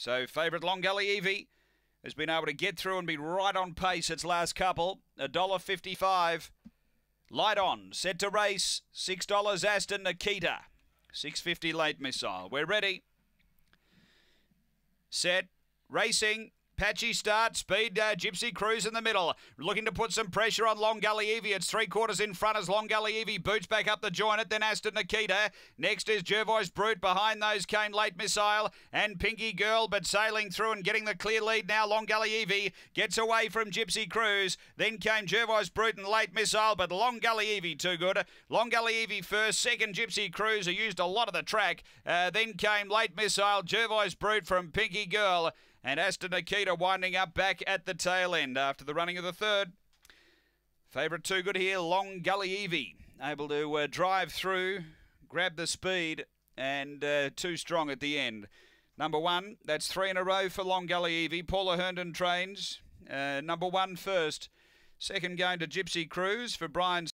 So favourite Long Gully Evie has been able to get through and be right on pace its last couple. $1.55. Light on, set to race. $6 Aston Nikita. 650 late missile. We're ready. Set. Racing. Patchy start, speed uh, Gypsy Cruise in the middle. Looking to put some pressure on Long Gully Evie. It's three quarters in front as Long Gully Evie boots back up the join it. Then Aston Nikita. Next is Jervois Brute. Behind those came Late Missile and Pinky Girl, but sailing through and getting the clear lead now. Long Gully Evie gets away from Gypsy Cruise. Then came Jervois Brute and Late Missile, but Long Gully Evie too good. Long Gully Evie first. Second, Gypsy Cruise, who used a lot of the track. Uh, then came Late Missile, Jervois Brute from Pinky Girl. And Aston Nikita winding up back at the tail end after the running of the third. Favourite too good here, Long Gully Evie. Able to uh, drive through, grab the speed, and uh, too strong at the end. Number one, that's three in a row for Long Gully Evie. Paula Herndon trains. Uh, number one first. Second going to Gypsy Cruise for Brian